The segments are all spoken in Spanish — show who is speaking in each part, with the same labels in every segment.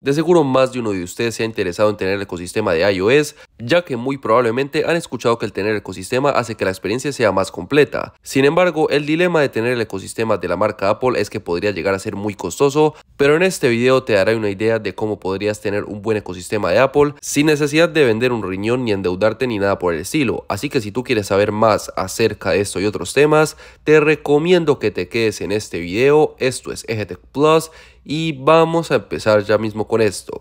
Speaker 1: De seguro más de uno de ustedes se ha interesado en tener el ecosistema de iOS, ya que muy probablemente han escuchado que el tener ecosistema hace que la experiencia sea más completa. Sin embargo, el dilema de tener el ecosistema de la marca Apple es que podría llegar a ser muy costoso, pero en este video te daré una idea de cómo podrías tener un buen ecosistema de Apple sin necesidad de vender un riñón ni endeudarte ni nada por el estilo. Así que si tú quieres saber más acerca de esto y otros temas, te recomiendo que te quedes en este video. Esto es EGTech Plus y vamos a empezar ya mismo con esto.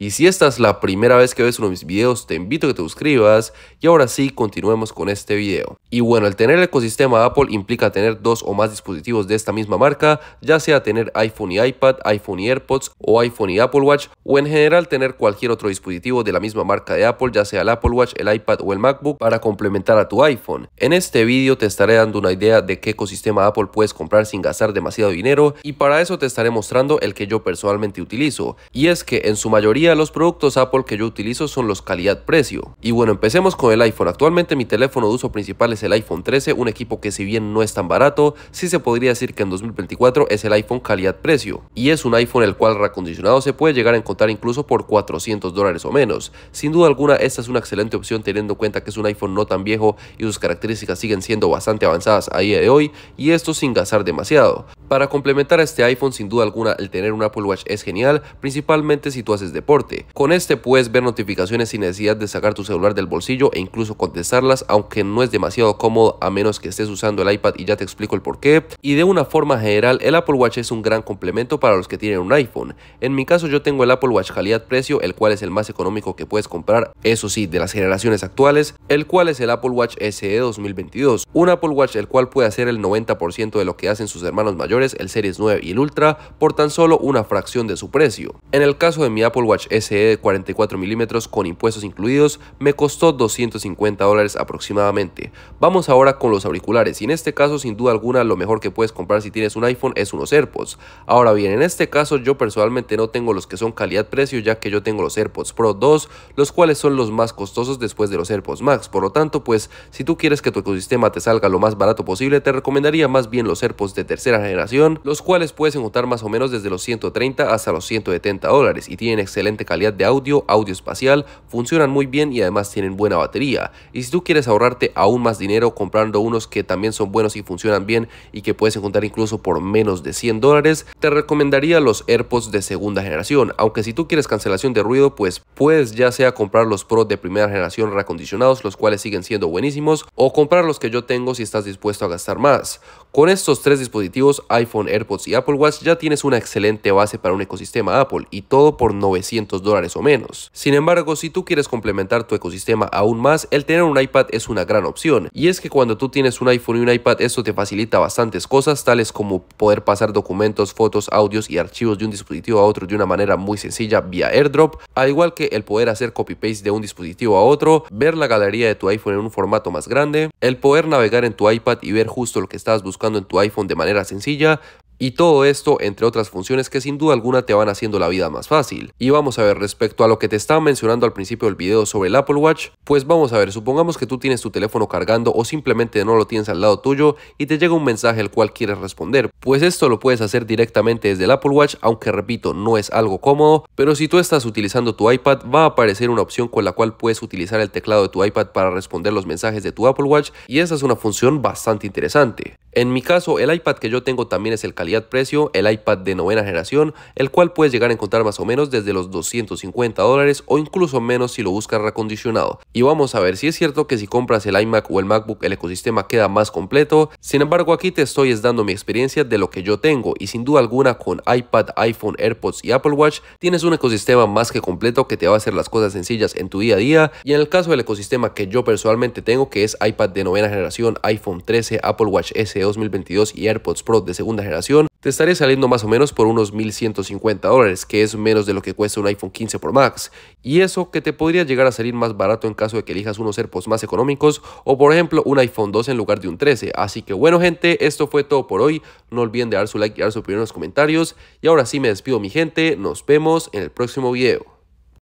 Speaker 1: Y si esta es la primera vez que ves uno de mis videos, te invito a que te suscribas. Y ahora sí, continuemos con este video. Y bueno, el tener el ecosistema Apple implica tener dos o más dispositivos de esta misma marca, ya sea tener iPhone y iPad, iPhone y AirPods o iPhone y Apple Watch, o en general tener cualquier otro dispositivo de la misma marca de Apple, ya sea el Apple Watch, el iPad o el MacBook, para complementar a tu iPhone. En este video te estaré dando una idea de qué ecosistema Apple puedes comprar sin gastar demasiado dinero, y para eso te estaré mostrando el que yo personalmente utilizo, y es que en su mayoría los productos Apple que yo utilizo son los calidad-precio. Y bueno, empecemos con el iPhone. Actualmente mi teléfono de uso principal es el iPhone 13, un equipo que si bien no es tan barato, sí se podría decir que en 2024 es el iPhone calidad-precio. Y es un iPhone el cual recondicionado se puede llegar a encontrar incluso por 400 dólares o menos. Sin duda alguna, esta es una excelente opción teniendo en cuenta que es un iPhone no tan viejo y sus características siguen siendo bastante avanzadas a día de hoy y esto sin gastar demasiado. Para complementar a este iPhone, sin duda alguna, el tener un Apple Watch es genial, principalmente si tú haces deporte. Con este puedes ver notificaciones sin necesidad de sacar tu celular del bolsillo e incluso contestarlas, aunque no es demasiado cómodo a menos que estés usando el iPad y ya te explico el porqué. Y de una forma general, el Apple Watch es un gran complemento para los que tienen un iPhone. En mi caso, yo tengo el Apple Watch calidad-precio, el cual es el más económico que puedes comprar, eso sí, de las generaciones actuales, el cual es el Apple Watch SE 2022. Un Apple Watch el cual puede hacer el 90% de lo que hacen sus hermanos mayores el Series 9 y el Ultra, por tan solo una fracción de su precio. En el caso de mi Apple Watch SE de 44 mm con impuestos incluidos, me costó 250 dólares aproximadamente. Vamos ahora con los auriculares y en este caso sin duda alguna lo mejor que puedes comprar si tienes un iPhone es unos AirPods. Ahora bien, en este caso yo personalmente no tengo los que son calidad-precio ya que yo tengo los AirPods Pro 2, los cuales son los más costosos después de los AirPods Max. Por lo tanto, pues si tú quieres que tu ecosistema te salga lo más barato posible, te recomendaría más bien los AirPods de tercera generación los cuales puedes encontrar más o menos desde los 130 hasta los 170 dólares y tienen excelente calidad de audio, audio espacial, funcionan muy bien y además tienen buena batería. Y si tú quieres ahorrarte aún más dinero comprando unos que también son buenos y funcionan bien y que puedes encontrar incluso por menos de 100 dólares, te recomendaría los AirPods de segunda generación, aunque si tú quieres cancelación de ruido, pues puedes ya sea comprar los Pro de primera generación reacondicionados, los cuales siguen siendo buenísimos, o comprar los que yo tengo si estás dispuesto a gastar más. Con estos tres dispositivos, iPhone, AirPods y Apple Watch ya tienes una excelente base para un ecosistema Apple y todo por 900 dólares o menos. Sin embargo, si tú quieres complementar tu ecosistema aún más, el tener un iPad es una gran opción. Y es que cuando tú tienes un iPhone y un iPad, esto te facilita bastantes cosas, tales como poder pasar documentos, fotos, audios y archivos de un dispositivo a otro de una manera muy sencilla vía AirDrop, al igual que el poder hacer copy-paste de un dispositivo a otro, ver la galería de tu iPhone en un formato más grande, el poder navegar en tu iPad y ver justo lo que estás buscando en tu iPhone de manera sencilla, wir Y todo esto, entre otras funciones que sin duda alguna te van haciendo la vida más fácil. Y vamos a ver respecto a lo que te estaba mencionando al principio del video sobre el Apple Watch, pues vamos a ver, supongamos que tú tienes tu teléfono cargando o simplemente no lo tienes al lado tuyo y te llega un mensaje al cual quieres responder, pues esto lo puedes hacer directamente desde el Apple Watch, aunque repito, no es algo cómodo, pero si tú estás utilizando tu iPad va a aparecer una opción con la cual puedes utilizar el teclado de tu iPad para responder los mensajes de tu Apple Watch y esa es una función bastante interesante. En mi caso, el iPad que yo tengo también es el precio el iPad de novena generación, el cual puedes llegar a encontrar más o menos desde los 250 dólares o incluso menos si lo buscas recondicionado. Y vamos a ver si es cierto que si compras el iMac o el MacBook el ecosistema queda más completo, sin embargo aquí te estoy dando mi experiencia de lo que yo tengo y sin duda alguna con iPad, iPhone, AirPods y Apple Watch tienes un ecosistema más que completo que te va a hacer las cosas sencillas en tu día a día y en el caso del ecosistema que yo personalmente tengo que es iPad de novena generación, iPhone 13, Apple Watch S 2022 y AirPods Pro de segunda generación te estaría saliendo más o menos por unos 1.150 dólares, que es menos de lo que cuesta un iPhone 15 Pro Max. Y eso que te podría llegar a salir más barato en caso de que elijas unos AirPods más económicos o por ejemplo un iPhone 12 en lugar de un 13. Así que bueno gente, esto fue todo por hoy. No olviden de dar su like y dar su opinión en los comentarios. Y ahora sí me despido mi gente, nos vemos en el próximo video.